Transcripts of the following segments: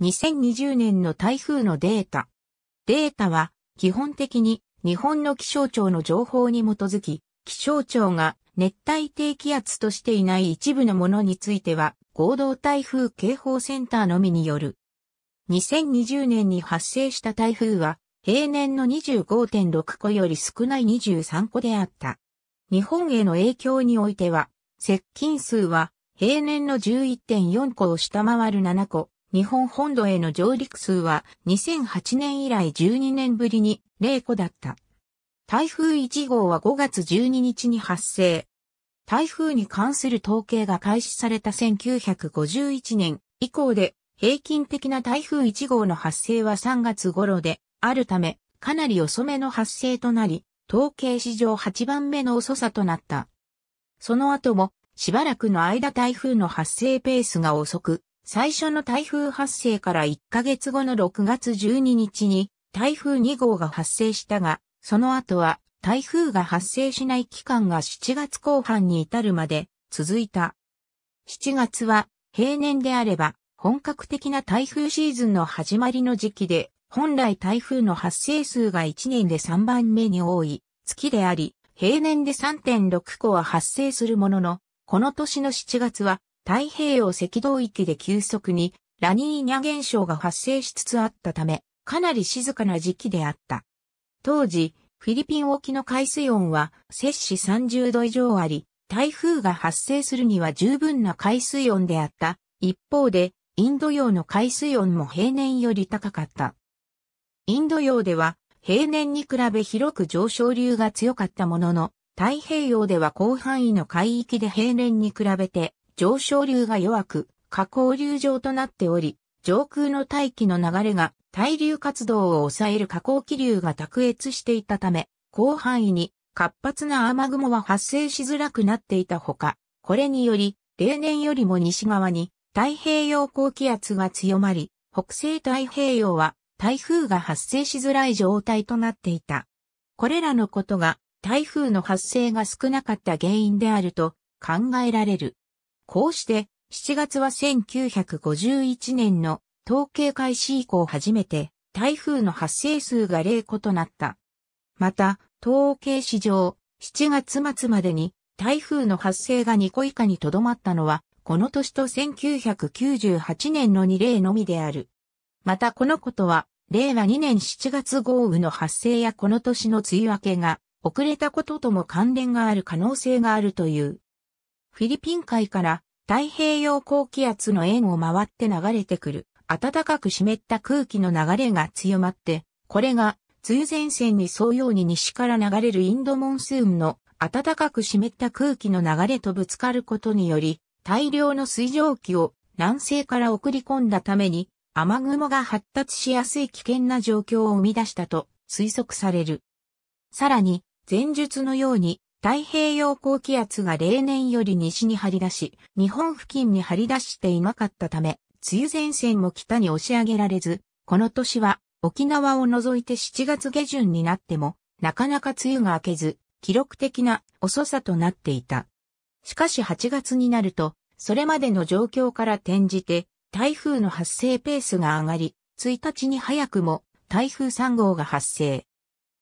2020年の台風のデータ。データは基本的に日本の気象庁の情報に基づき、気象庁が熱帯低気圧としていない一部のものについては合同台風警報センターのみによる。2020年に発生した台風は平年の25.6個より少ない23個であった。日本への影響においては、接近数は平年の11.4個を下回る7個、日本本土への上陸数は2008年以来12年ぶりに0個だった。台風1号は5月12日に発生。台風に関する統計が開始された1951年以降で平均的な台風1号の発生は3月頃であるためかなり遅めの発生となり統計史上8番目の遅さとなった。その後もしばらくの間台風の発生ペースが遅く、最初の台風発生から1ヶ月後の6月12日に台風2号が発生したが、その後は台風が発生しない期間が7月後半に至るまで続いた。7月は平年であれば本格的な台風シーズンの始まりの時期で、本来台風の発生数が1年で3番目に多い月であり、平年で3.6個は発生するものの、この年の7月は太平洋赤道域で急速にラニーニャ現象が発生しつつあったため、かなり静かな時期であった。当時、フィリピン沖の海水温は摂氏30度以上あり、台風が発生するには十分な海水温であった。一方で、インド洋の海水温も平年より高かった。インド洋では平年に比べ広く上昇流が強かったものの、太平洋では広範囲の海域で平年に比べて上昇流が弱く、下降流上となっており、上空の大気の流れが対流活動を抑える下降気流が卓越していたため、広範囲に活発な雨雲は発生しづらくなっていたほか、これにより、例年よりも西側に太平洋高気圧が強まり、北西太平洋は台風が発生しづらい状態となっていた。これらのことが台風の発生が少なかった原因であると考えられる。こうして、7月は1951年の統計開始以降初めて台風の発生数が0個となった。また、統計史上、7月末までに台風の発生が2個以下にとどまったのは、この年と1998年の2例のみである。またこのことは、令和2年7月豪雨の発生やこの年の梅雨明けが遅れたこととも関連がある可能性があるという。フィリピン海から太平洋高気圧の円を回って流れてくる暖かく湿った空気の流れが強まって、これが梅雨前線に沿うように西から流れるインドモンスーンの暖かく湿った空気の流れとぶつかることにより、大量の水蒸気を南西から送り込んだために、雨雲が発達しやすい危険な状況を生み出したと推測される。さらに、前述のように太平洋高気圧が例年より西に張り出し、日本付近に張り出していなかったため、梅雨前線も北に押し上げられず、この年は沖縄を除いて7月下旬になっても、なかなか梅雨が明けず、記録的な遅さとなっていた。しかし8月になると、それまでの状況から転じて、台風の発生ペースが上がり、1日に早くも台風3号が発生。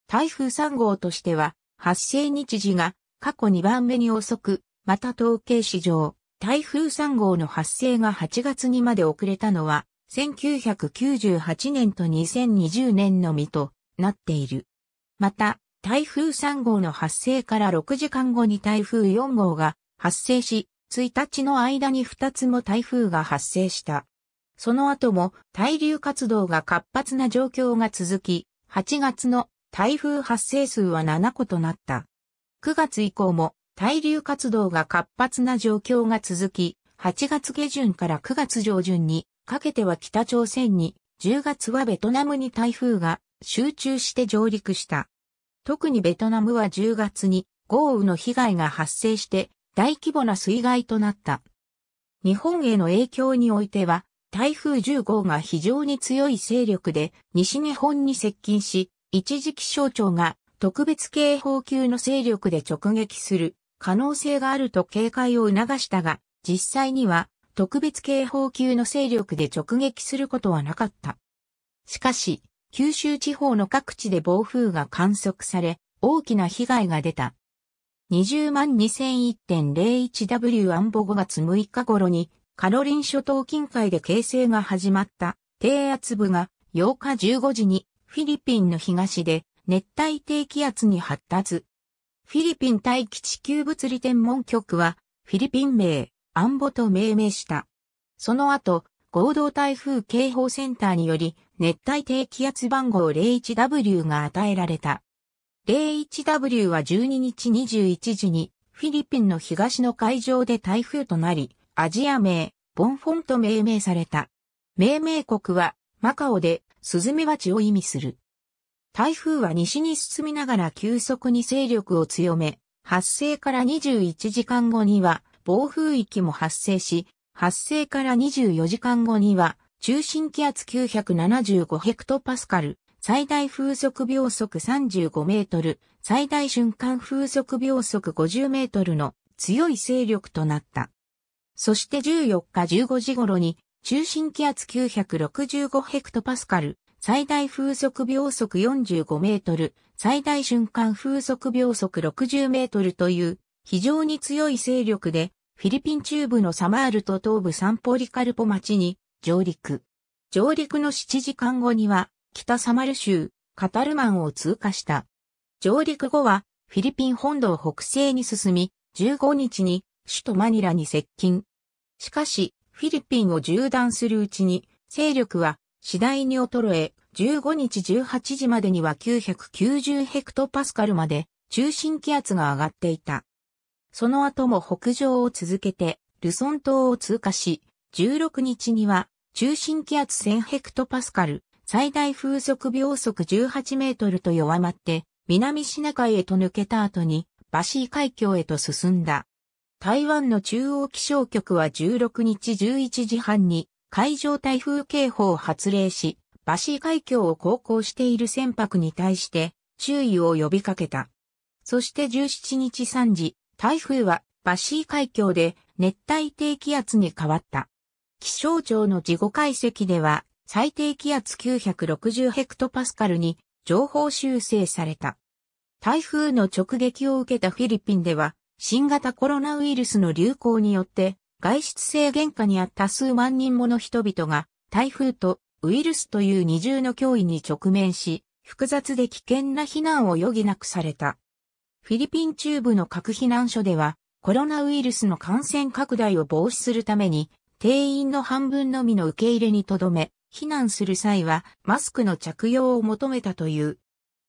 台風3号としては、発生日時が過去2番目に遅く、また統計史上、台風3号の発生が8月にまで遅れたのは、1998年と2020年のみとなっている。また、台風3号の発生から6時間後に台風4号が発生し、1日の間に2つも台風が発生した。その後も対流活動が活発な状況が続き、8月の台風発生数は7個となった。9月以降も対流活動が活発な状況が続き、8月下旬から9月上旬にかけては北朝鮮に、10月はベトナムに台風が集中して上陸した。特にベトナムは10月に豪雨の被害が発生して大規模な水害となった。日本への影響においては、台風10号が非常に強い勢力で西日本に接近し、一時期象庁が特別警報級の勢力で直撃する可能性があると警戒を促したが、実際には特別警報級の勢力で直撃することはなかった。しかし、九州地方の各地で暴風が観測され、大きな被害が出た。20万 2001.01W 安保5月6日頃に、カロリン諸島近海で形成が始まった低圧部が8日15時にフィリピンの東で熱帯低気圧に発達。フィリピン大気地球物理天文局はフィリピン名、アンボと命名した。その後、合同台風警報センターにより熱帯低気圧番号 01W が与えられた。01W は12日21時にフィリピンの東の海上で台風となり、アジア名、ボンフォンと命名された。命名国はマカオでスズメバチを意味する。台風は西に進みながら急速に勢力を強め、発生から21時間後には暴風域も発生し、発生から24時間後には中心気圧975ヘクトパスカル、最大風速秒速35メートル、最大瞬間風速秒速50メートルの強い勢力となった。そして14日15時頃に中心気圧965ヘクトパスカル、最大風速秒速45メートル、最大瞬間風速秒速60メートルという非常に強い勢力でフィリピン中部のサマールと東部サンポリカルポ町に上陸。上陸の7時間後には北サマル州カタルマンを通過した。上陸後はフィリピン本土を北西に進み15日に首都マニラに接近。しかしフィリピンを縦断するうちに、勢力は次第に衰え、15日18時までには990ヘクトパスカルまで中心気圧が上がっていた。その後も北上を続けて、ルソン島を通過し、16日には中心気圧1000ヘクトパスカル、最大風速秒速18メートルと弱まって、南シナ海へと抜けた後に、バシー海峡へと進んだ。台湾の中央気象局は16日11時半に海上台風警報を発令し、バシー海峡を航行している船舶に対して注意を呼びかけた。そして17日3時、台風はバシー海峡で熱帯低気圧に変わった。気象庁の事後解析では、最低気圧960ヘクトパスカルに情報修正された。台風の直撃を受けたフィリピンでは、新型コロナウイルスの流行によって、外出制限下にあった数万人もの人々が、台風とウイルスという二重の脅威に直面し、複雑で危険な避難を余儀なくされた。フィリピン中部の各避難所では、コロナウイルスの感染拡大を防止するために、定員の半分のみの受け入れにとどめ、避難する際はマスクの着用を求めたという。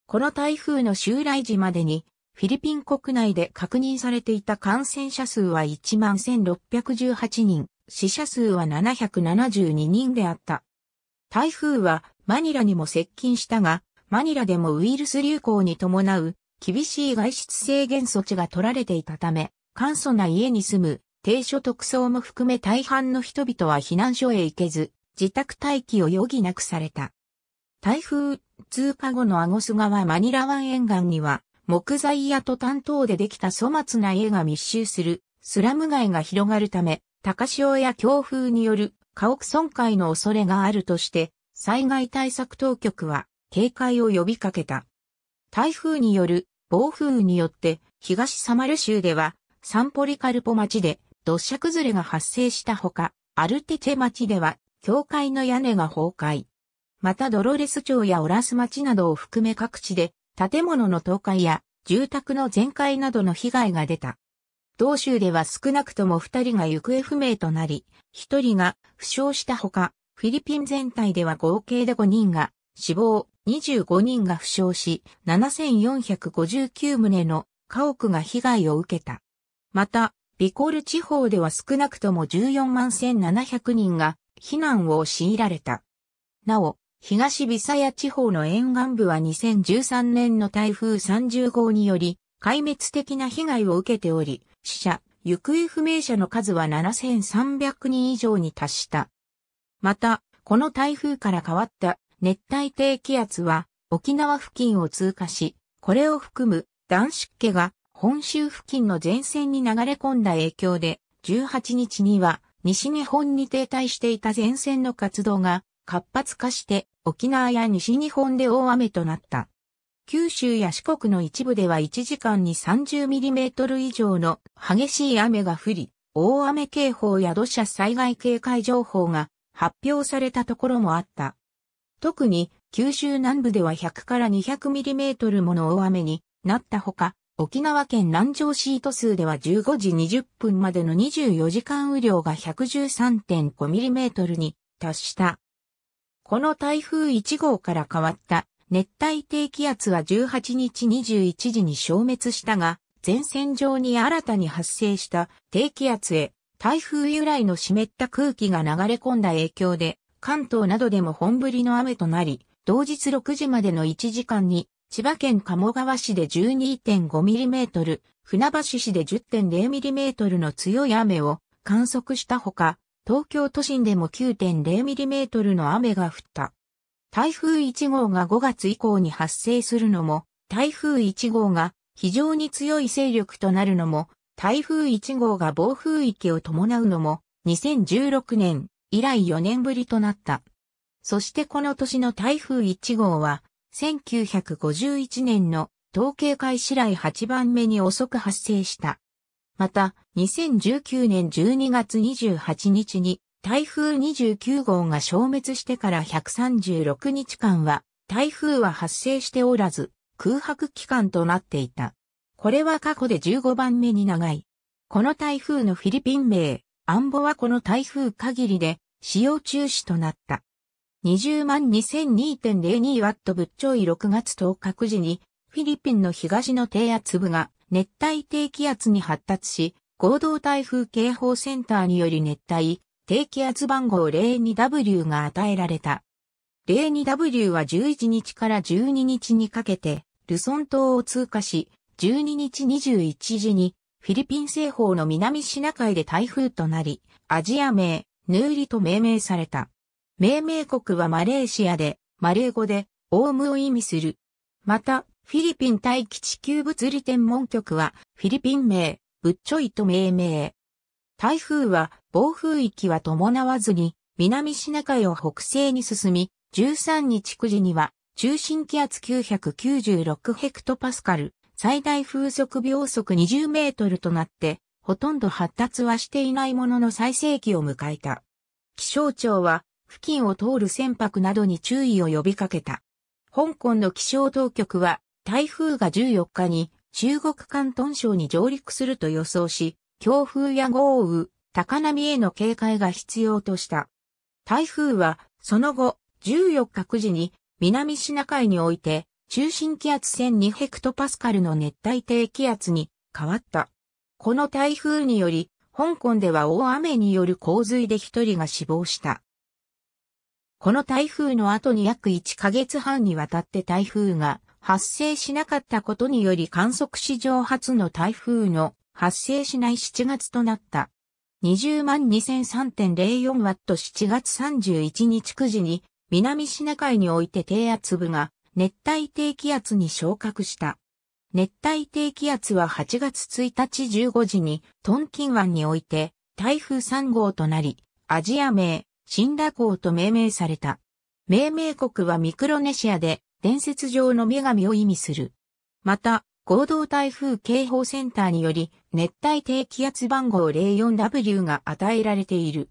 この台風の襲来時までにフィリピン国内で確認されていた感染者数は11,618人、死者数は772人であった。台風はマニラにも接近したが、マニラでもウイルス流行に伴う厳しい外出制限措置が取られていたため、簡素な家に住む低所得層も含め大半の人々は避難所へ行けず、自宅待機を余儀なくされた。台風通過後のアゴス川マニラ湾沿岸には木材屋と担当でできた粗末な家が密集するスラム街が広がるため、高潮や強風による家屋損壊の恐れがあるとして、災害対策当局は警戒を呼びかけた。台風による暴風雨によって東サマル州ではサンポリカルポ町で土砂崩れが発生したほか、アルテチェ町では教会の屋根が崩壊。またドロレス町やオラス町などを含め各地で建物の倒壊や住宅の全壊などの被害が出た。同州では少なくとも二人が行方不明となり、一人が負傷したほか、フィリピン全体では合計で5人が死亡、25人が負傷し、7459棟の家屋が被害を受けた。また、ビコール地方では少なくとも14万1700人が避難を強いられた。なお、東ビサヤ地方の沿岸部は2013年の台風30号により、壊滅的な被害を受けており、死者、行方不明者の数は7300人以上に達した。また、この台風から変わった熱帯低気圧は沖縄付近を通過し、これを含む暖湿気が本州付近の前線に流れ込んだ影響で、18日には西日本に停滞していた前線の活動が活発化して沖縄や西日本で大雨となった。九州や四国の一部では1時間に30ミリメートル以上の激しい雨が降り、大雨警報や土砂災害警戒情報が発表されたところもあった。特に九州南部では100から200ミリメートルもの大雨になったほか、沖縄県南城シート数では15時20分までの24時間雨量が113.5ミリメートルに達した。この台風1号から変わった熱帯低気圧は18日21時に消滅したが、前線上に新たに発生した低気圧へ台風由来の湿った空気が流れ込んだ影響で、関東などでも本降りの雨となり、同日6時までの1時間に、千葉県鴨川市で 12.5mm、船橋市で 10.0mm の強い雨を観測したほか、東京都心でも9 0トルの雨が降った。台風1号が5月以降に発生するのも、台風1号が非常に強い勢力となるのも、台風1号が暴風域を伴うのも、2016年以来4年ぶりとなった。そしてこの年の台風1号は、1951年の統計開始来8番目に遅く発生した。また、2019年12月28日に台風29号が消滅してから136日間は、台風は発生しておらず、空白期間となっていた。これは過去で15番目に長い。この台風のフィリピン名、アンボはこの台風限りで使用中止となった。20万2 0 0 2 0 2トぶっちょい6月10日時にフィリピンの東の低圧部が熱帯低気圧に発達し、合同台風警報センターにより熱帯低気圧番号 02W が与えられた。02W は11日から12日にかけて、ルソン島を通過し、12日21時にフィリピン西方の南シナ海で台風となり、アジア名、ヌーリと命名された。命名国はマレーシアで、マレー語で、オウムを意味する。また、フィリピン大気地球物理天文局は、フィリピン名、ブッチョイと命名。台風は、暴風域は伴わずに、南シナ海を北西に進み、13日9時には、中心気圧996ヘクトパスカル、最大風速秒速20メートルとなって、ほとんど発達はしていないものの最盛期を迎えた。気象庁は、付近を通る船舶などに注意を呼びかけた。香港の気象当局は台風が14日に中国関東省に上陸すると予想し、強風や豪雨、高波への警戒が必要とした。台風は、その後、14日9時に、南シナ海において、中心気圧1002ヘクトパスカルの熱帯低気圧に変わった。この台風により、香港では大雨による洪水で一人が死亡した。この台風の後に約1ヶ月半にわたって台風が発生しなかったことにより観測史上初の台風の発生しない7月となった。20万2 0 0 3 0 4ト7月31日9時に南シナ海において低圧部が熱帯低気圧に昇格した。熱帯低気圧は8月1日15時にトンキン湾において台風3号となり、アジア名、シンラ港と命名された。命名国はミクロネシアで伝説上の女神を意味する。また、合同台風警報センターにより、熱帯低気圧番号 04W が与えられている。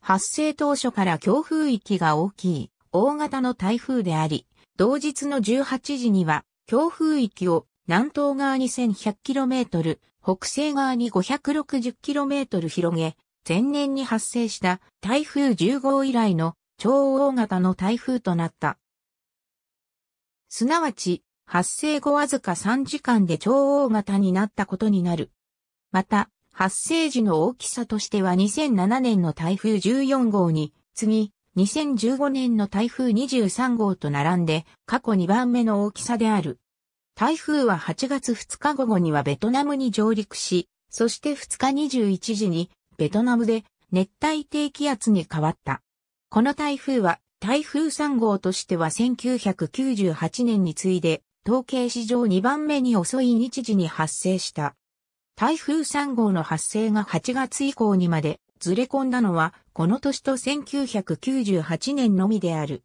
発生当初から強風域が大きい、大型の台風であり、同日の18時には、強風域を南東側に 1100km、北西側に 560km 広げ、前年に発生した台風1 5号以来の超大型の台風となった。すなわち、発生後わずか3時間で超大型になったことになる。また、発生時の大きさとしては2007年の台風14号に、次、2015年の台風23号と並んで過去2番目の大きさである。台風は8月2日午後にはベトナムに上陸し、そして2日21時にベトナムで熱帯低気圧に変わった。この台風は台風3号としては1998年に次いで、統計史上2番目に遅い日時に発生した。台風3号の発生が8月以降にまでずれ込んだのは、この年と1998年のみである。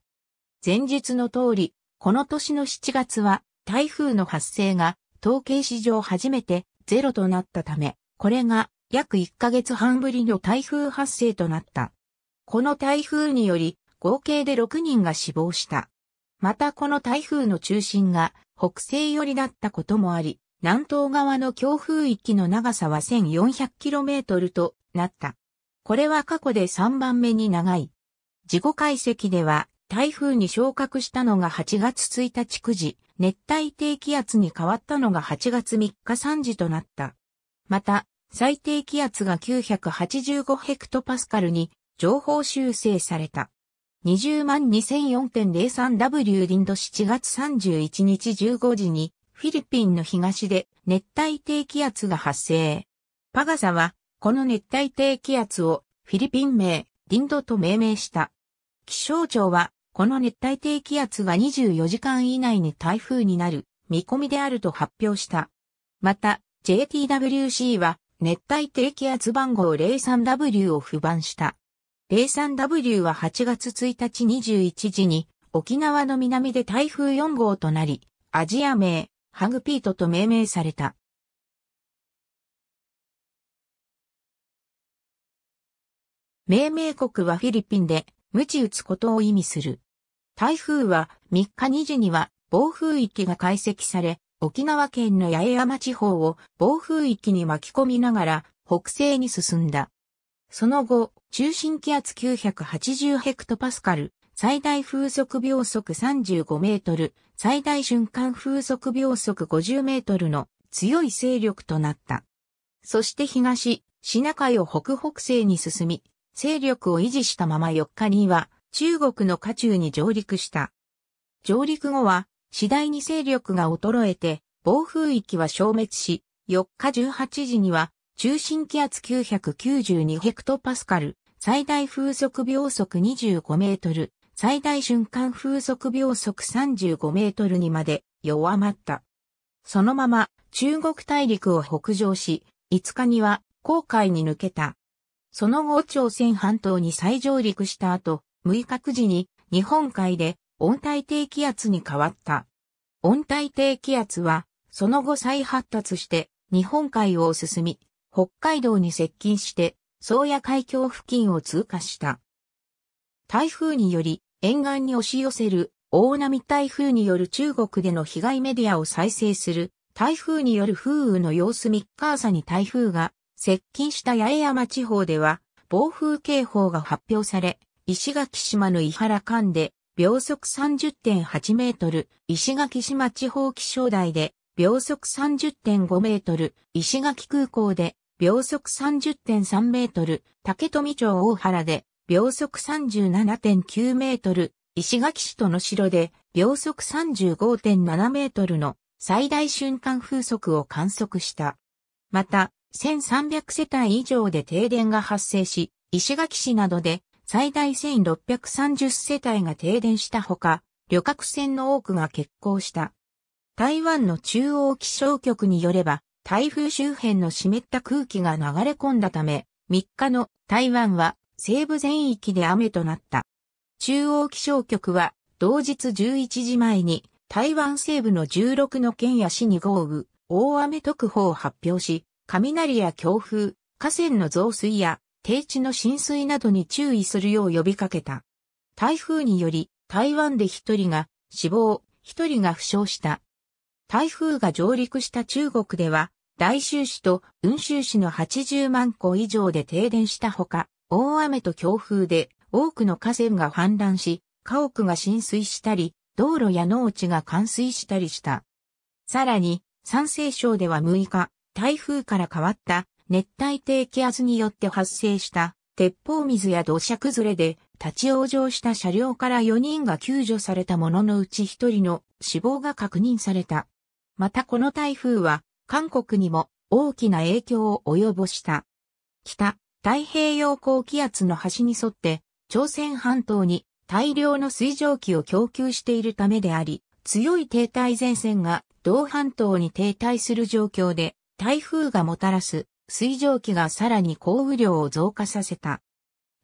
前述の通り、この年の7月は台風の発生が統計史上初めてゼロとなったため、これが約1ヶ月半ぶりの台風発生となった。この台風により合計で6人が死亡した。またこの台風の中心が北西寄りだったこともあり、南東側の強風域の長さは 1400km となった。これは過去で3番目に長い。事故解析では台風に昇格したのが8月1日9時、熱帯低気圧に変わったのが8月3日3時となった。また、最低気圧が985ヘクトパスカルに情報修正された。202004.03W リンド7月31日15時にフィリピンの東で熱帯低気圧が発生。パガサはこの熱帯低気圧をフィリピン名リンドと命名した。気象庁はこの熱帯低気圧が24時間以内に台風になる見込みであると発表した。また JTWC は熱帯低気圧番号 03W を不番した。03W は8月1日21時に沖縄の南で台風4号となり、アジア名、ハグピートと命名された。命名国はフィリピンで、無知打つことを意味する。台風は3日2時には暴風域が解析され、沖縄県の八重山地方を暴風域に巻き込みながら北西に進んだ。その後、中心気圧980ヘクトパスカル、最大風速秒速35メートル、最大瞬間風速秒速50メートルの強い勢力となった。そして東、シナ海を北北西に進み、勢力を維持したまま4日には中国の下中に上陸した。上陸後は次第に勢力が衰えて暴風域は消滅し、4日18時には中心気圧992ヘクトパスカル、最大風速秒速25メートル、最大瞬間風速秒速35メートルにまで弱まった。そのまま中国大陸を北上し、5日には航海に抜けた。その後朝鮮半島に再上陸した後、6日時に日本海で温帯低気圧に変わった。温帯低気圧は、その後再発達して日本海を進み、北海道に接近して、宗谷海峡付近を通過した。台風により、沿岸に押し寄せる大波台風による中国での被害メディアを再生する台風による風雨の様子3日朝に台風が接近した八重山地方では暴風警報が発表され石垣島の伊原間で秒速30.8メートル石垣島地方気象台で秒速30.5メートル石垣空港で秒速30.3メートル、竹富町大原で、秒速37.9メートル、石垣市との城で、秒速35.7メートルの最大瞬間風速を観測した。また、1300世帯以上で停電が発生し、石垣市などで最大1630世帯が停電したほか、旅客船の多くが欠航した。台湾の中央気象局によれば、台風周辺の湿った空気が流れ込んだため、3日の台湾は西部全域で雨となった。中央気象局は同日11時前に台湾西部の16の県や市に豪雨、大雨特報を発表し、雷や強風、河川の増水や低地の浸水などに注意するよう呼びかけた。台風により台湾で1人が死亡、1人が負傷した。台風が上陸した中国では大州市と雲州市の80万戸以上で停電したほか、大雨と強風で多くの河川が氾濫し、家屋が浸水したり、道路や農地が冠水したりした。さらに、山西省では6日、台風から変わった熱帯低気圧によって発生した鉄砲水や土砂崩れで立ち往生した車両から4人が救助されたもののうち1人の死亡が確認された。またこの台風は韓国にも大きな影響を及ぼした。北、太平洋高気圧の端に沿って、朝鮮半島に大量の水蒸気を供給しているためであり、強い停滞前線が同半島に停滞する状況で、台風がもたらす水蒸気がさらに降雨量を増加させた。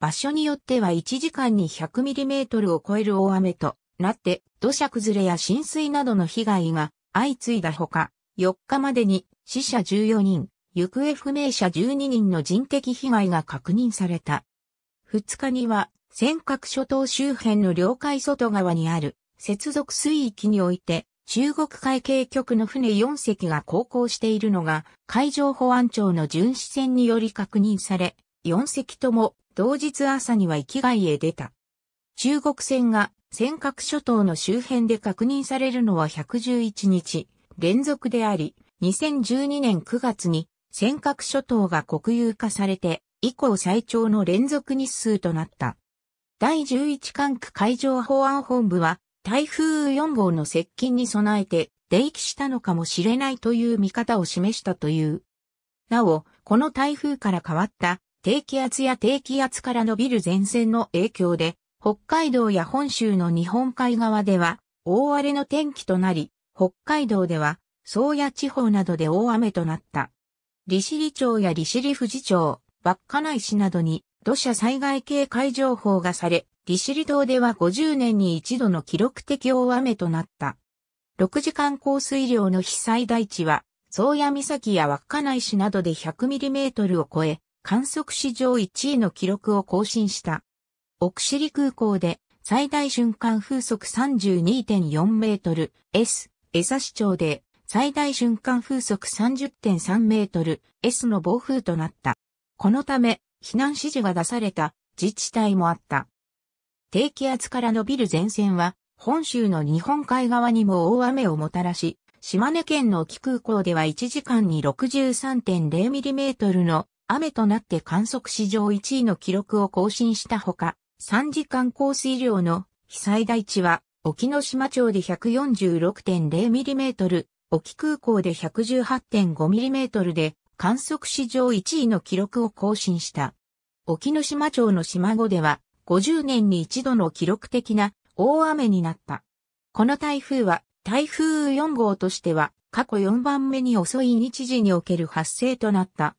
場所によっては1時間に1 0 0トルを超える大雨となって土砂崩れや浸水などの被害が相次いだほか、4日までに死者14人、行方不明者12人の人的被害が確認された。2日には、尖閣諸島周辺の領海外側にある接続水域において、中国海警局の船4隻が航行しているのが、海上保安庁の巡視船により確認され、4隻とも同日朝には域外へ出た。中国船が尖閣諸島の周辺で確認されるのは111日、連続であり、2012年9月に尖閣諸島が国有化されて、以降最長の連続日数となった。第11管区海上保安本部は、台風4号の接近に備えて、出域したのかもしれないという見方を示したという。なお、この台風から変わった低気圧や低気圧から伸びる前線の影響で、北海道や本州の日本海側では大荒れの天気となり、北海道では、宗谷地方などで大雨となった。利尻町や利尻富士町、稚内市などに土砂災害警戒情報がされ、利尻島では50年に一度の記録的大雨となった。6時間降水量の被災大地は、宗谷岬や稚内市などで1 0 0トルを超え、観測史上1位の記録を更新した。奥尻空港で最大瞬間風速32.4メートル S 江差町で最大瞬間風速30.3メートル S の暴風となった。このため避難指示が出された自治体もあった。低気圧から伸びる前線は本州の日本海側にも大雨をもたらし、島根県の沖空港では1時間に6 3 0トルの雨となって観測史上1位の記録を更新したほか、3時間降水量の被災大地は沖ノ島町で 146.0mm、沖空港で 118.5mm で観測史上1位の記録を更新した。沖ノ島町の島後では50年に一度の記録的な大雨になった。この台風は台風4号としては過去4番目に遅い日時における発生となった。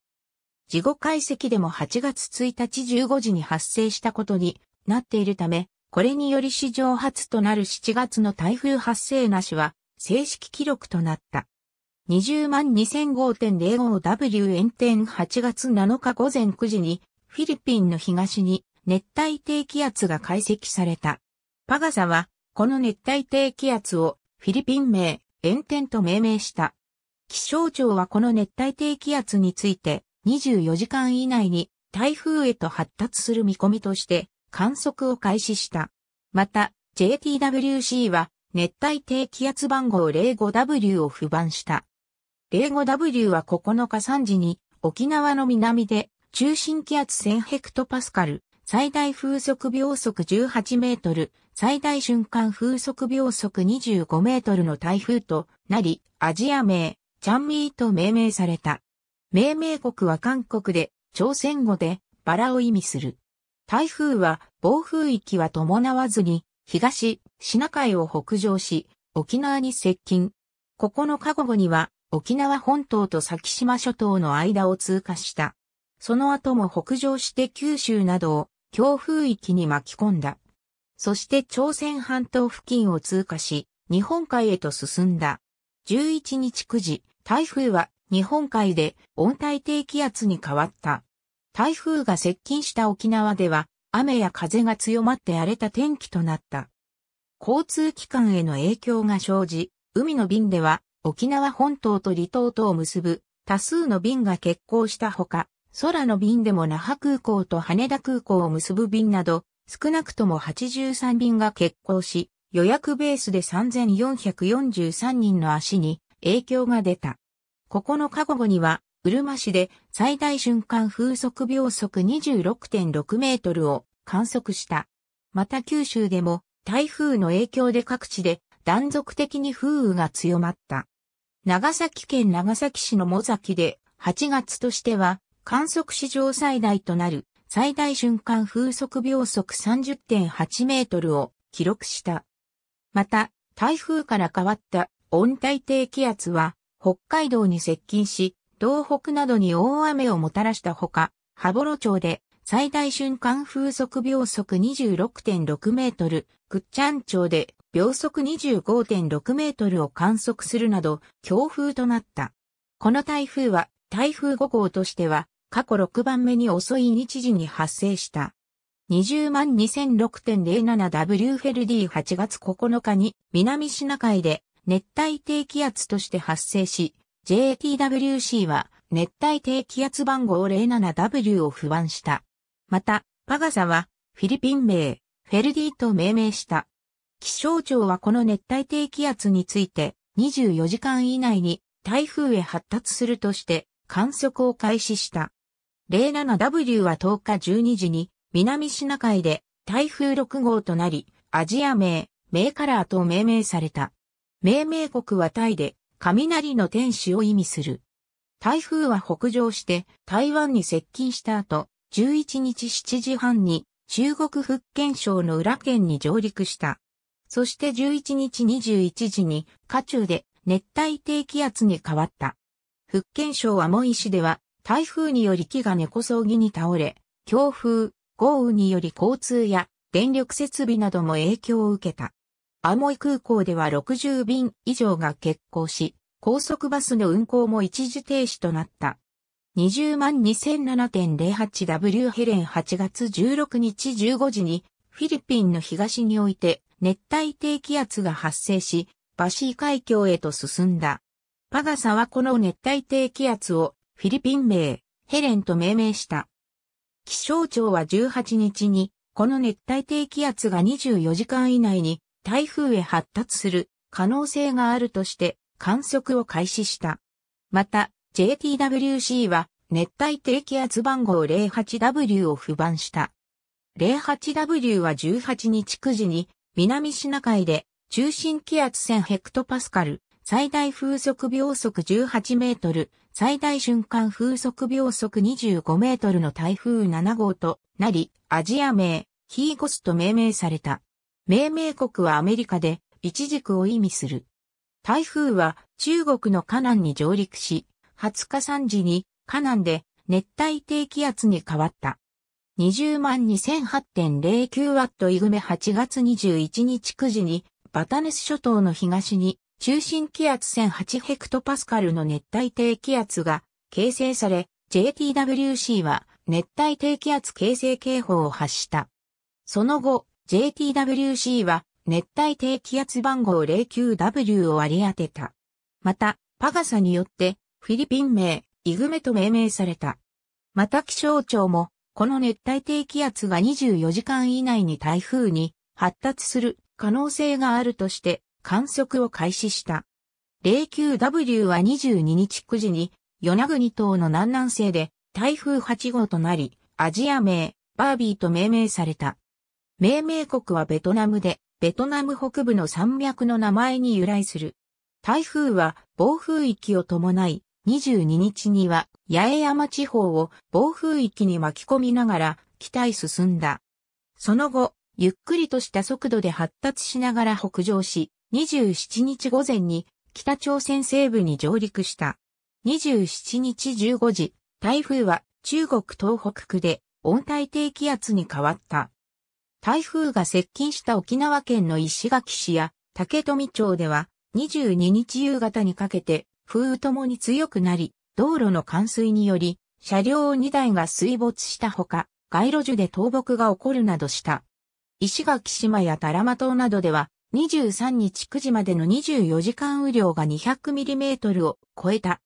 事後解析でも8月1日15時に発生したことになっているため、これにより史上初となる7月の台風発生なしは、正式記録となった。20万2 0 0 5 0 5 w 天8月7日午前9時に、フィリピンの東に熱帯低気圧が解析された。パガサは、この熱帯低気圧をフィリピン名、炎天と命名した。気象庁はこの熱帯低気圧について、24時間以内に台風へと発達する見込みとして、観測を開始した。また、JTWC は熱帯低気圧番号 05W を不番した。05W は9日3時に沖縄の南で中心気圧1000ヘクトパスカル、最大風速秒速18メートル、最大瞬間風速秒速25メートルの台風となり、アジア名、チャンミーと命名された。命名国は韓国で、朝鮮語で、バラを意味する。台風は暴風域は伴わずに東、シナ海を北上し、沖縄に接近。9日午後には沖縄本島と先島諸島の間を通過した。その後も北上して九州などを強風域に巻き込んだ。そして朝鮮半島付近を通過し、日本海へと進んだ。11日9時、台風は日本海で温帯低気圧に変わった。台風が接近した沖縄では、雨や風が強まって荒れた天気となった。交通機関への影響が生じ、海の便では沖縄本島と離島とを結ぶ多数の便が欠航したほか、空の便でも那覇空港と羽田空港を結ぶ便など、少なくとも83便が欠航し、予約ベースで3443人の足に影響が出た。9日午後にはうるま市で最大瞬間風速秒速26.6メートルを観測した。また九州でも台風の影響で各地で断続的に風雨が強まった。長崎県長崎市のモザキで8月としては観測史上最大となる最大瞬間風速秒速30.8メートルを記録した。また、台風から変わった温帯低気圧は北海道に接近し、東北などに大雨をもたらしたほか、羽幌町で最大瞬間風速秒速26.6メートル、くっちゃん町で秒速25.6メートルを観測するなど強風となった。この台風は台風5号としては過去6番目に遅い日時に発生した。20万 2006.07W フェルディ8月9日に南シナ海で熱帯低気圧として発生し、JTWC は熱帯低気圧番号 07W を不安した。また、パガサはフィリピン名、フェルディと命名した。気象庁はこの熱帯低気圧について24時間以内に台風へ発達するとして観測を開始した。07W は10日12時に南シナ海で台風6号となり、アジア名、名カラーと命名された。命名国はタイで、雷の天使を意味する。台風は北上して台湾に接近した後、11日7時半に中国福建省の裏県に上陸した。そして11日21時に下中で熱帯低気圧に変わった。福建省は萌市では台風により木が根こそぎに倒れ、強風、豪雨により交通や電力設備なども影響を受けた。アモイ空港では60便以上が欠航し、高速バスの運行も一時停止となった。20万 2007.08W ヘレン8月16日15時にフィリピンの東において熱帯低気圧が発生し、バシー海峡へと進んだ。パガサはこの熱帯低気圧をフィリピン名、ヘレンと命名した。気象庁は18日に、この熱帯低気圧が24時間以内に台風へ発達する可能性があるとして観測を開始した。また、JTWC は熱帯低気圧番号 08W を不番した。08W は18日9時に南シナ海で中心気圧1000ヘクトパスカル、最大風速秒速18メートル、最大瞬間風速秒速25メートルの台風7号となり、アジア名、ヒーゴスと命名された。命名国はアメリカで、一軸を意味する。台風は中国の河南に上陸し、20日3時に河南で熱帯低気圧に変わった。20万2 0 0 8 0 9トイグメ8月21日9時にバタネス諸島の東に中心気圧1008ヘクトパスカルの熱帯低気圧が形成され、JTWC は熱帯低気圧形成警報を発した。その後、JTWC は熱帯低気圧番号 09W を割り当てた。また、パガサによってフィリピン名、イグメと命名された。また気象庁も、この熱帯低気圧が24時間以内に台風に発達する可能性があるとして観測を開始した。09W は22日9時に与那国島の南南西で台風8号となり、アジア名、バービーと命名された。命名国はベトナムで、ベトナム北部の山脈の名前に由来する。台風は暴風域を伴い、22日には八重山地方を暴風域に巻き込みながら北へ進んだ。その後、ゆっくりとした速度で発達しながら北上し、27日午前に北朝鮮西部に上陸した。27日15時、台風は中国東北区で温帯低気圧に変わった。台風が接近した沖縄県の石垣市や竹富町では22日夕方にかけて風雨ともに強くなり、道路の冠水により車両2台が水没したほか、街路樹で倒木が起こるなどした。石垣島や多良間島などでは23日9時までの24時間雨量が2 0 0ミリメートルを超えた。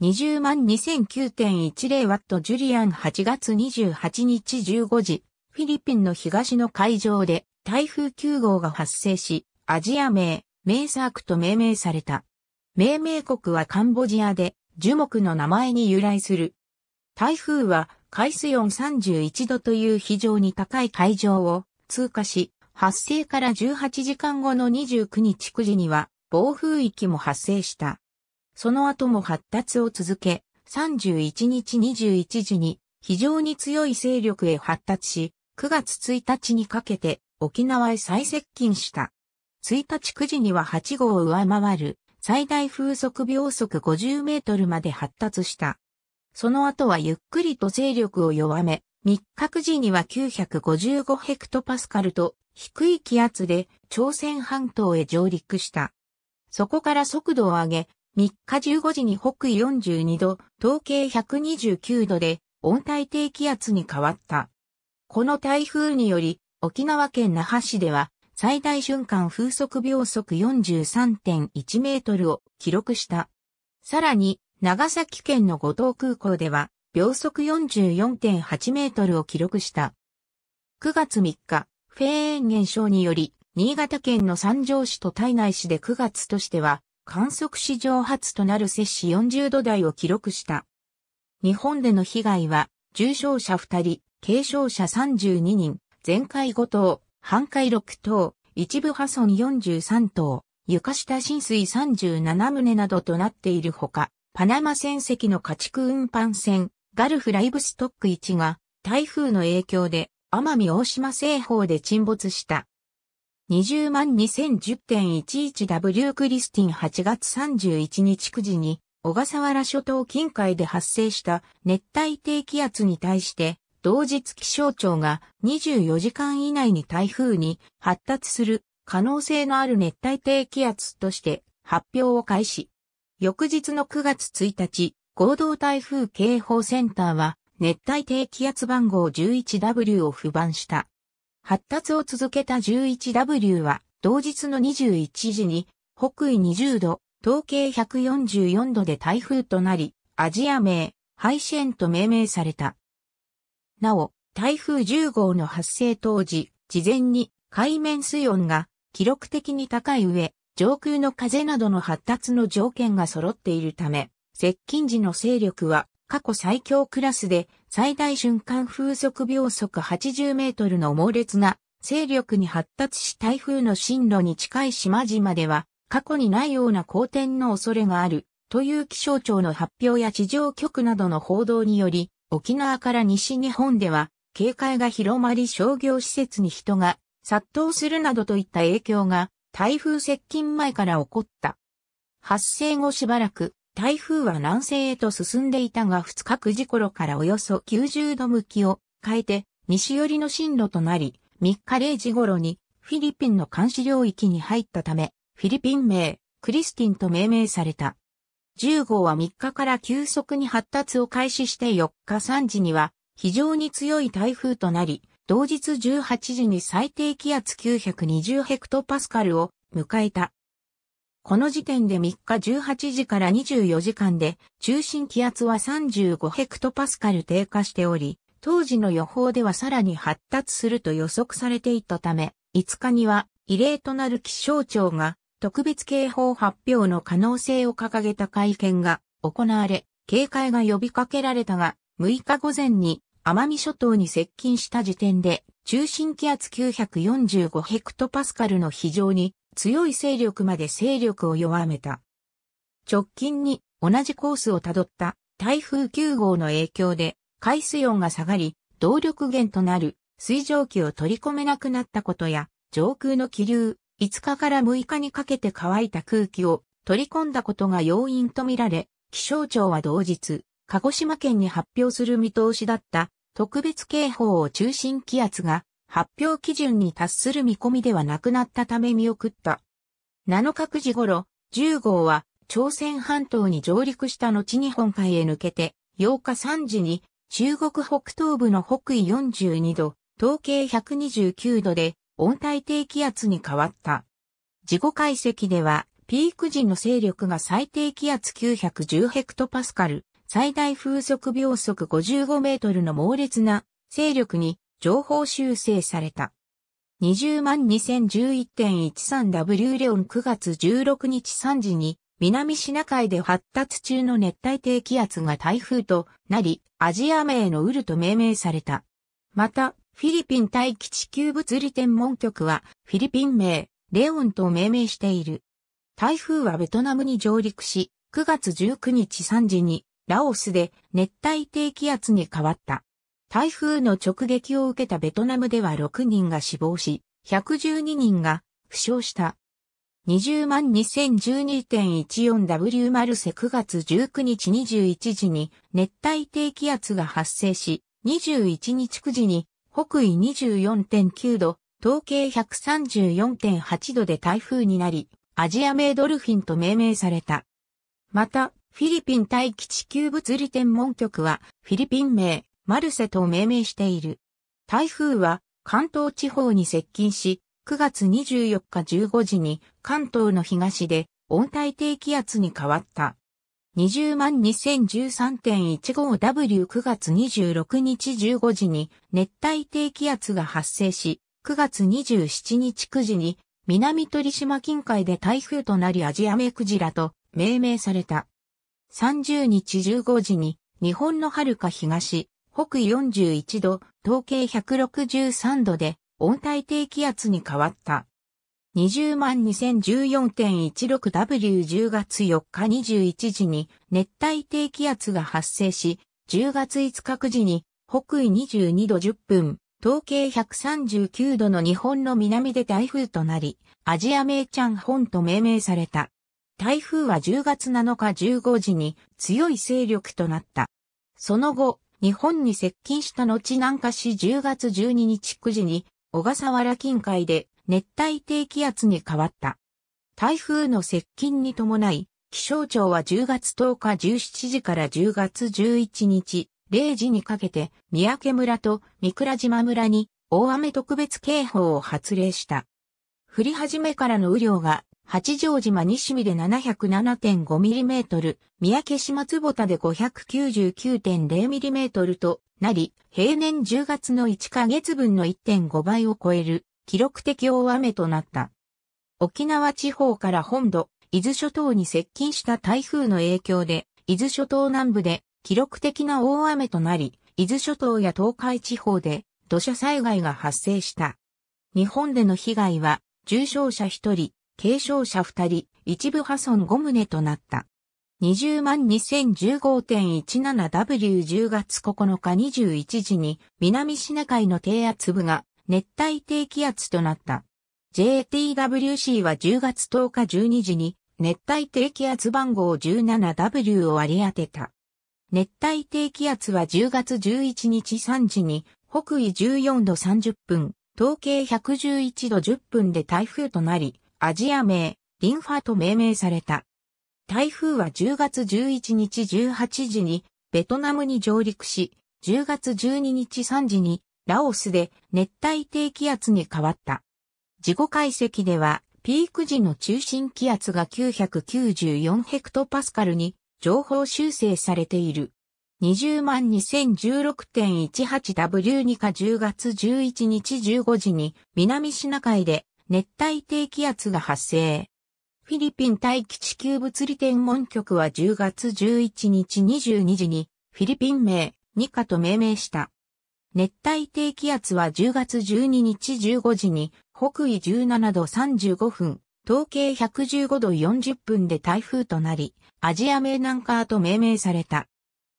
20万2009.10ワットジュリアン8月28日15時フィリピンの東の海上で台風9号が発生し、アジア名、名クと命名された。命名国はカンボジアで、樹木の名前に由来する。台風は海水温31度という非常に高い海上を通過し、発生から18時間後の29日9時には暴風域も発生した。その後も発達を続け、31日21時に非常に強い勢力へ発達し、9月1日にかけて沖縄へ最接近した。1日9時には8号を上回る最大風速秒速50メートルまで発達した。その後はゆっくりと勢力を弱め、3日9時には955ヘクトパスカルと低い気圧で朝鮮半島へ上陸した。そこから速度を上げ、3日15時に北緯42度、東経129度で温帯低気圧に変わった。この台風により、沖縄県那覇市では、最大瞬間風速秒速43.1メートルを記録した。さらに、長崎県の五島空港では、秒速44.8メートルを記録した。9月3日、フェーン現象により、新潟県の三条市と体内市で9月としては、観測史上初となる摂氏40度台を記録した。日本での被害は、重症者2人、継承者32人、全海5棟、半海6棟、一部破損43棟、床下浸水37棟などとなっているほか、パナマ船籍の家畜運搬船、ガルフライブストック1が、台風の影響で、奄美大島西方で沈没した。20万 2010.11W クリスティン8月31日9時に、小笠原諸島近海で発生した熱帯低気圧に対して、同日気象庁が24時間以内に台風に発達する可能性のある熱帯低気圧として発表を開始。翌日の9月1日、合同台風警報センターは熱帯低気圧番号 11W を不番した。発達を続けた 11W は同日の21時に北緯20度、東経144度で台風となり、アジア名、ハイシェンと命名された。なお、台風10号の発生当時、事前に海面水温が記録的に高い上、上空の風などの発達の条件が揃っているため、接近時の勢力は過去最強クラスで最大瞬間風速秒速80メートルの猛烈な勢力に発達し台風の進路に近い島々では過去にないような好転の恐れがあるという気象庁の発表や地上局などの報道により沖縄から西日本では、警戒が広まり商業施設に人が殺到するなどといった影響が台風接近前から起こった。発生後しばらく台風は南西へと進んでいたが2日9時頃からおよそ90度向きを変えて西寄りの進路となり3日0時頃にフィリピンの監視領域に入ったためフィリピン名クリスティンと命名された。10号は3日から急速に発達を開始して4日3時には非常に強い台風となり、同日18時に最低気圧920ヘクトパスカルを迎えた。この時点で3日18時から24時間で中心気圧は35ヘクトパスカル低下しており、当時の予報ではさらに発達すると予測されていたため、5日には異例となる気象庁が特別警報発表の可能性を掲げた会見が行われ、警戒が呼びかけられたが、6日午前に奄美諸島に接近した時点で、中心気圧945ヘクトパスカルの非常に強い勢力まで勢力を弱めた。直近に同じコースをたどった台風9号の影響で海水温が下がり、動力源となる水蒸気を取り込めなくなったことや、上空の気流、5日から6日にかけて乾いた空気を取り込んだことが要因とみられ、気象庁は同日、鹿児島県に発表する見通しだった特別警報を中心気圧が発表基準に達する見込みではなくなったため見送った。7日9時頃、10号は朝鮮半島に上陸した後日本海へ抜けて、8日3時に中国北東部の北緯42度、東経129度で温帯低気圧に変わった。自己解析では、ピーク時の勢力が最低気圧910ヘクトパスカル、最大風速秒速55メートルの猛烈な勢力に情報修正された。202,011.13W レオン9月16日3時に南シナ海で発達中の熱帯低気圧が台風となり、アジア名のウルと命名された。また、フィリピン大気地球物理天文局はフィリピン名、レオンと命名している。台風はベトナムに上陸し、9月19日3時にラオスで熱帯低気圧に変わった。台風の直撃を受けたベトナムでは6人が死亡し、112人が負傷した。20万 2012.14W マルセ9月19日21時に熱帯低気圧が発生し、21日9時に北緯24.9度、統計134.8度で台風になり、アジア名ドルフィンと命名された。また、フィリピン大気地球物理天文局は、フィリピン名、マルセと命名している。台風は、関東地方に接近し、9月24日15時に関東の東で温帯低気圧に変わった。202013.15W9 月26日15時に熱帯低気圧が発生し、9月27日9時に南鳥島近海で台風となりアジアメクジラと命名された。30日15時に日本の遥か東、北緯41度、東経163度で温帯低気圧に変わった。202014.16W10 月4日21時に熱帯低気圧が発生し、10月5日9時に北緯22度10分、統計139度の日本の南で台風となり、アジア名チャン本と命名された。台風は10月7日15時に強い勢力となった。その後、日本に接近した後南下し10月12日9時に小笠原近海で熱帯低気圧に変わった。台風の接近に伴い、気象庁は10月10日17時から10月11日0時にかけて三宅村と三倉島村に大雨特別警報を発令した。降り始めからの雨量が八丈島西見で 707.5mm、三宅島坪田で 599.0mm となり、平年10月の1ヶ月分の1.5倍を超える記録的大雨となった。沖縄地方から本土、伊豆諸島に接近した台風の影響で、伊豆諸島南部で記録的な大雨となり、伊豆諸島や東海地方で土砂災害が発生した。日本での被害は、重傷者1人、軽傷者2人、一部破損5棟となった。20万 2015.17W10 月9日21時に南シナ海の低圧部が熱帯低気圧となった。JTWC は10月10日12時に熱帯低気圧番号 17W を割り当てた。熱帯低気圧は10月11日3時に北緯14度30分、統計111度10分で台風となり、アジア名、リンファと命名された。台風は10月11日18時にベトナムに上陸し、10月12日3時にラオスで熱帯低気圧に変わった。事故解析では、ピーク時の中心気圧が994ヘクトパスカルに情報修正されている。20万 2016.18W2 か10月11日15時に南シナ海で熱帯低気圧が発生。フィリピン大気地球物理天文局は10月11日22時にフィリピン名ニカと命名した。熱帯低気圧は10月12日15時に北緯17度35分、統計115度40分で台風となり、アジア名南カーと命名された。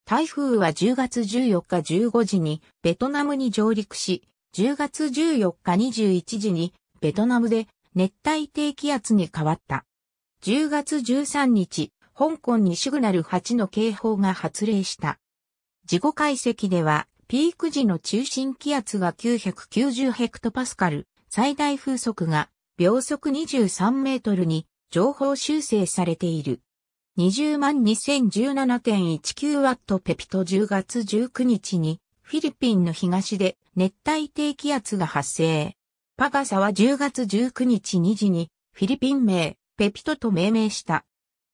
台風は10月14日15時にベトナムに上陸し、10月14日21時にベトナムで熱帯低気圧に変わった。10月13日、香港にシグナル8の警報が発令した。事故解析では、ピーク時の中心気圧が990ヘクトパスカル、最大風速が秒速23メートルに情報修正されている。202,017.19ワットペピト10月19日にフィリピンの東で熱帯低気圧が発生。パガサは10月19日2時にフィリピン名ペピトと命名した。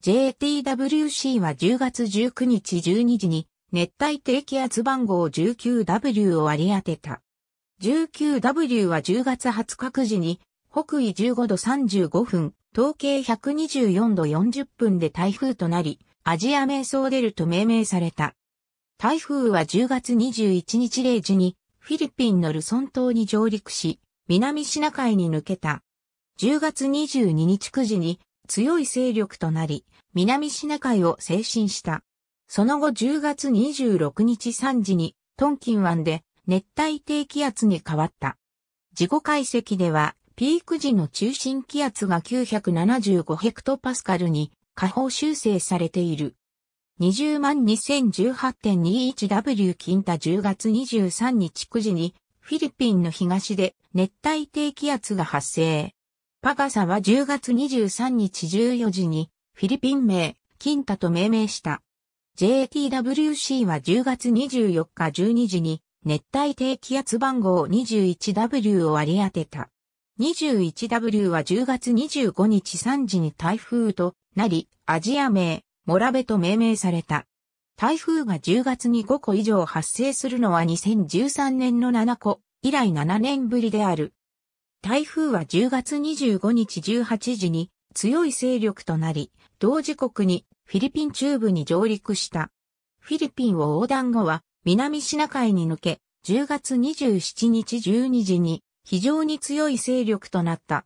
JTWC は10月19日12時に熱帯低気圧番号 19W を割り当てた。19W は10月20日9時に、北緯15度35分、統計124度40分で台風となり、アジア瞑想出ると命名された。台風は10月21日0時に、フィリピンのルソン島に上陸し、南シナ海に抜けた。10月22日9時に、強い勢力となり、南シナ海を精神した。その後10月26日3時に、トンキン湾で熱帯低気圧に変わった。自己解析では、ピーク時の中心気圧が975ヘクトパスカルに下方修正されている。20万 2018.21W 近太10月23日9時にフィリピンの東で熱帯低気圧が発生。パガサは10月23日14時にフィリピン名、金ンと命名した。JTWC は10月24日12時に熱帯低気圧番号 21W を割り当てた。21W は10月25日3時に台風となり、アジア名、モラベと命名された。台風が10月に5個以上発生するのは2013年の7個以来7年ぶりである。台風は10月25日18時に強い勢力となり、同時刻にフィリピン中部に上陸した。フィリピンを横断後は、南シナ海に抜け、10月27日12時に、非常に強い勢力となった。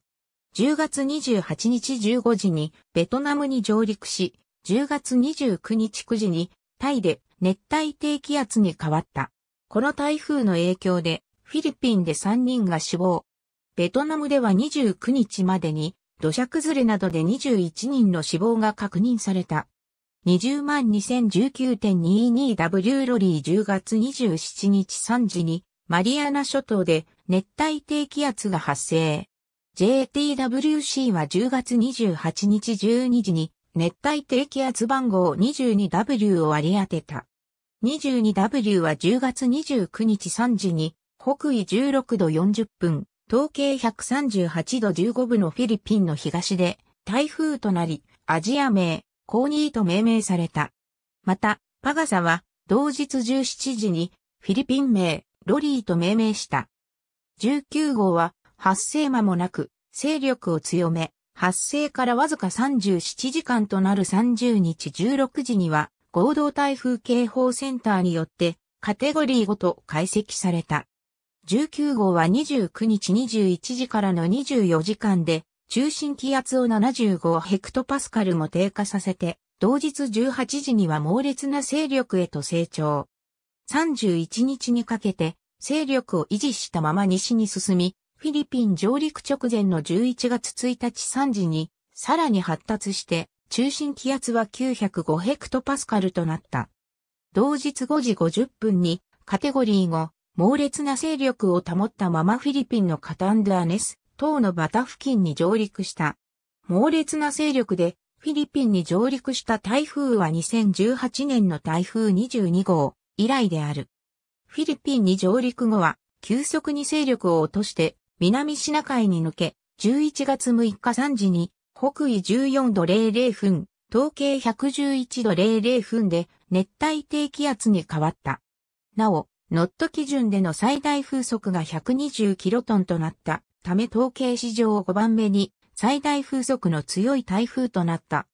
10月28日15時にベトナムに上陸し、10月29日9時にタイで熱帯低気圧に変わった。この台風の影響でフィリピンで3人が死亡。ベトナムでは29日までに土砂崩れなどで21人の死亡が確認された。20万 2019.22W ロリー10月27日3時にマリアナ諸島で熱帯低気圧が発生。JTWC は10月28日12時に熱帯低気圧番号 22W を割り当てた。22W は10月29日3時に北緯16度40分、統計138度15分のフィリピンの東で台風となり、アジア名、コーニーと命名された。また、パガサは同日17時にフィリピン名、ロリーと命名した。19号は発生間もなく勢力を強め、発生からわずか37時間となる30日16時には合同台風警報センターによってカテゴリーごと解析された。19号は29日21時からの24時間で、中心気圧を75ヘクトパスカルも低下させて、同日18時には猛烈な勢力へと成長。31日にかけて、勢力を維持したまま西に進み、フィリピン上陸直前の11月1日3時に、さらに発達して、中心気圧は905ヘクトパスカルとなった。同日5時50分に、カテゴリー5、猛烈な勢力を保ったままフィリピンのカタンダーネス、島のバタ付近に上陸した。猛烈な勢力でフィリピンに上陸した台風は2018年の台風22号以来である。フィリピンに上陸後は急速に勢力を落として南シナ海に抜け、11月6日3時に北緯14度00分、東経111度00分で熱帯低気圧に変わった。なお、ノット基準での最大風速が120キロトンとなったため統計史上5番目に最大風速の強い台風となった。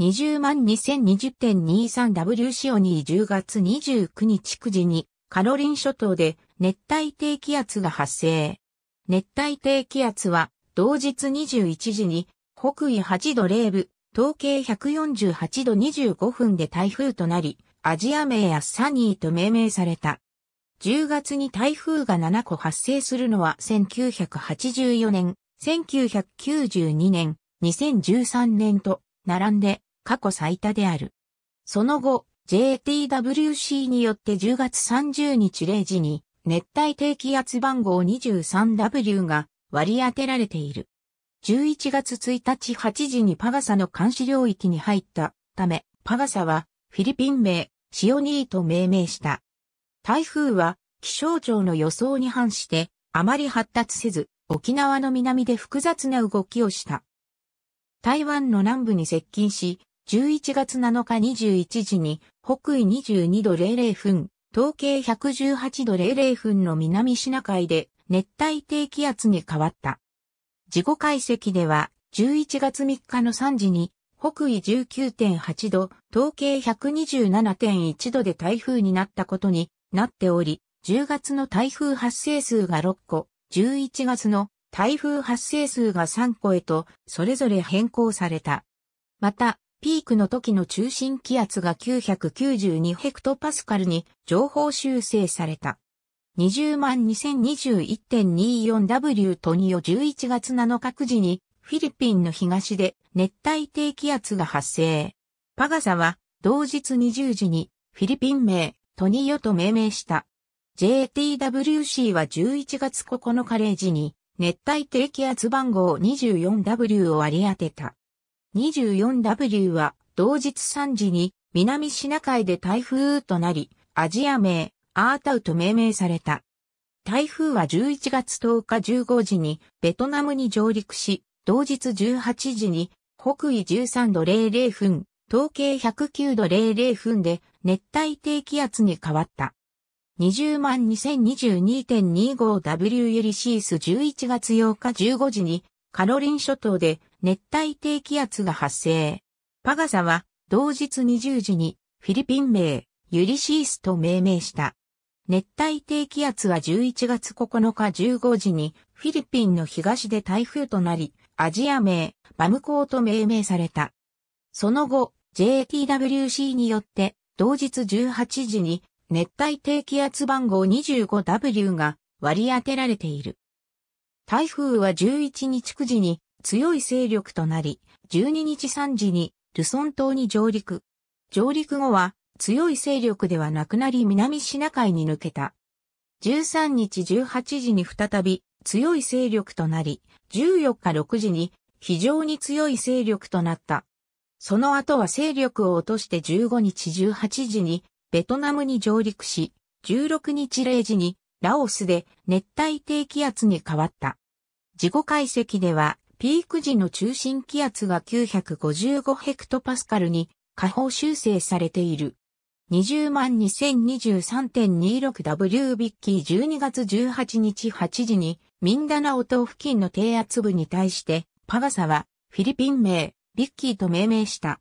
20万 2020.23WCO に10月29日9時にカロリン諸島で熱帯低気圧が発生。熱帯低気圧は同日21時に北緯8度0部、統計148度25分で台風となり、アジア名やサニーと命名された。10月に台風が7個発生するのは1984年、1992年、2013年と並んで過去最多である。その後、JTWC によって10月30日0時に熱帯低気圧番号 23W が割り当てられている。11月1日8時にパガサの監視領域に入ったため、パガサはフィリピン名、シオニーと命名した。台風は気象庁の予想に反してあまり発達せず沖縄の南で複雑な動きをした。台湾の南部に接近し、11月7日21時に北緯22度00分、統計118度00分の南シナ海で熱帯低気圧に変わった。事故解析では11月3日の3時に北緯19.8度、統計127.1度で台風になったことになっており、10月の台風発生数が6個、11月の台風発生数が3個へと、それぞれ変更された。また、ピークの時の中心気圧が992ヘクトパスカルに情報修正された。202021.24W トニオ11月7日時にフィリピンの東で熱帯低気圧が発生。パガサは同日20時にフィリピン名トニヨと命名した。JTWC は11月9日0時に熱帯低気圧番号 24W を割り当てた。24W は同日3時に南シナ海で台風となり、アジア名、アータウと命名された。台風は11月10日15時にベトナムに上陸し、同日18時に北緯13度00分、東経109度00分で熱帯低気圧に変わった。20万 2022.25W ユリシース11月8日15時にカロリン諸島で熱帯低気圧が発生。パガサは同日20時にフィリピン名ユリシースと命名した。熱帯低気圧は11月9日15時にフィリピンの東で台風となり、アジア名バムコーと命名された。その後、JTWC によって同日18時に熱帯低気圧番号 25W が割り当てられている。台風は11日9時に強い勢力となり、12日3時にルソン島に上陸。上陸後は強い勢力ではなくなり南シナ海に抜けた。13日18時に再び強い勢力となり、14日6時に非常に強い勢力となった。その後は勢力を落として15日18時にベトナムに上陸し、16日0時にラオスで熱帯低気圧に変わった。事故解析ではピーク時の中心気圧が955ヘクトパスカルに下方修正されている。202023.26W ビッキー12月18日8時にミンダナオ島付近の低圧部に対してパガサはフィリピン名ビッキーと命名した。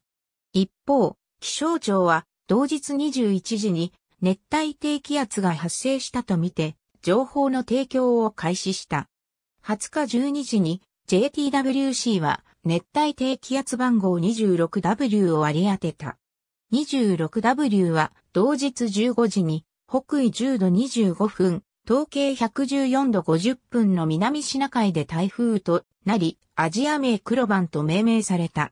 一方、気象庁は同日21時に熱帯低気圧が発生したとみて、情報の提供を開始した。20日12時に JTWC は熱帯低気圧番号 26W を割り当てた。26W は同日15時に北緯10度25分、東経114度50分の南シナ海で台風となり、アジア名黒番と命名された。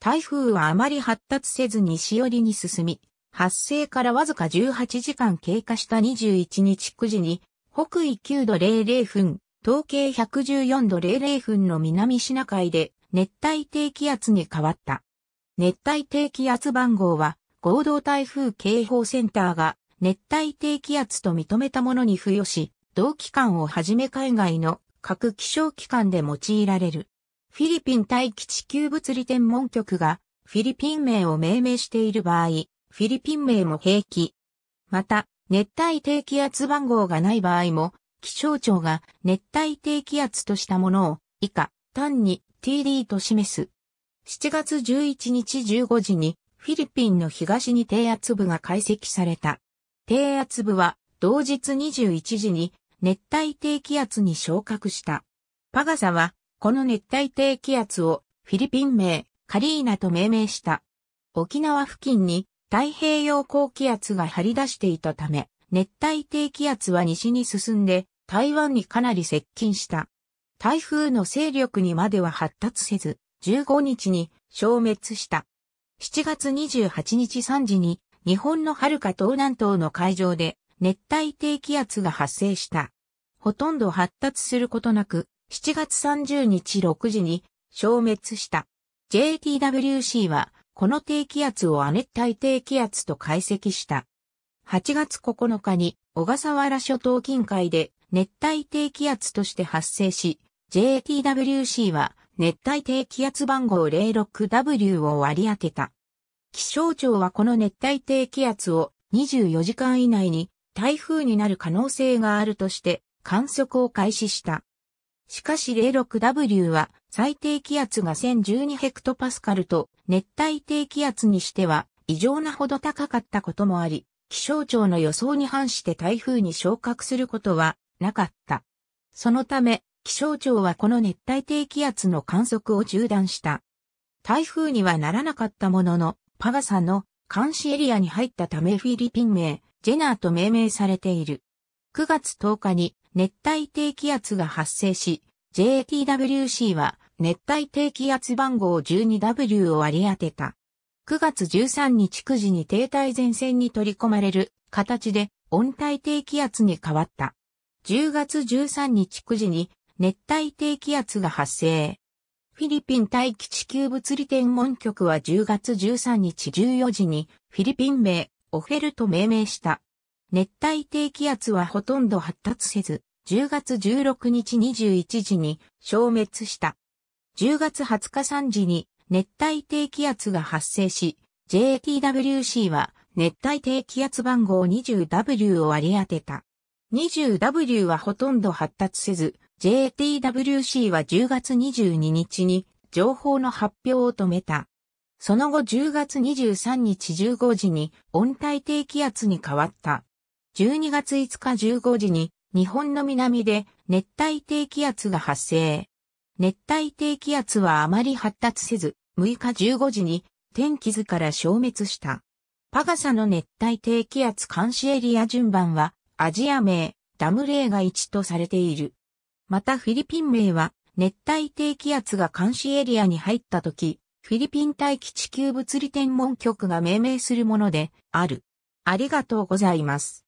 台風はあまり発達せず西寄りに進み、発生からわずか18時間経過した21日9時に、北緯9度00分、東経114度00分の南シナ海で熱帯低気圧に変わった。熱帯低気圧番号は合同台風警報センターが熱帯低気圧と認めたものに付与し、同期間をはじめ海外の各気象機関で用いられる。フィリピン大気地球物理天文局がフィリピン名を命名している場合、フィリピン名も平気。また、熱帯低気圧番号がない場合も、気象庁が熱帯低気圧としたものを以下、単に TD と示す。7月11日15時にフィリピンの東に低圧部が解析された。低圧部は同日21時に熱帯低気圧に昇格した。パガサは、この熱帯低気圧をフィリピン名、カリーナと命名した。沖縄付近に太平洋高気圧が張り出していたため、熱帯低気圧は西に進んで台湾にかなり接近した。台風の勢力にまでは発達せず、15日に消滅した。7月28日3時に日本の遥か東南東の海上で熱帯低気圧が発生した。ほとんど発達することなく、7月30日6時に消滅した。JTWC は、この低気圧を亜熱帯低気圧と解析した。8月9日に小笠原諸島近海で熱帯低気圧として発生し、JTWC は熱帯低気圧番号 06W を割り当てた。気象庁はこの熱帯低気圧を24時間以内に台風になる可能性があるとして観測を開始した。しかし 06W は最低気圧が1012ヘクトパスカルと熱帯低気圧にしては異常なほど高かったこともあり、気象庁の予想に反して台風に昇格することはなかった。そのため、気象庁はこの熱帯低気圧の観測を中断した。台風にはならなかったものの、パガサの監視エリアに入ったためフィリピン名、ジェナーと命名されている。9月10日に熱帯低気圧が発生し、JTWC は熱帯低気圧番号 12W を割り当てた。9月13日9時に停滞前線に取り込まれる形で温帯低気圧に変わった。10月13日9時に熱帯低気圧が発生。フィリピン大気地球物理天文局は10月13日14時にフィリピン名オフェルと命名した。熱帯低気圧はほとんど発達せず、10月16日21時に消滅した。10月20日3時に熱帯低気圧が発生し、JTWC は熱帯低気圧番号 20W を割り当てた。20W はほとんど発達せず、JTWC は10月22日に情報の発表を止めた。その後10月23日15時に温帯低気圧に変わった。12月5日15時に日本の南で熱帯低気圧が発生。熱帯低気圧はあまり発達せず、6日15時に天気図から消滅した。パガサの熱帯低気圧監視エリア順番はアジア名、ダムレイが1とされている。またフィリピン名は熱帯低気圧が監視エリアに入った時、フィリピン大気地球物理天文局が命名するものである。ありがとうございます。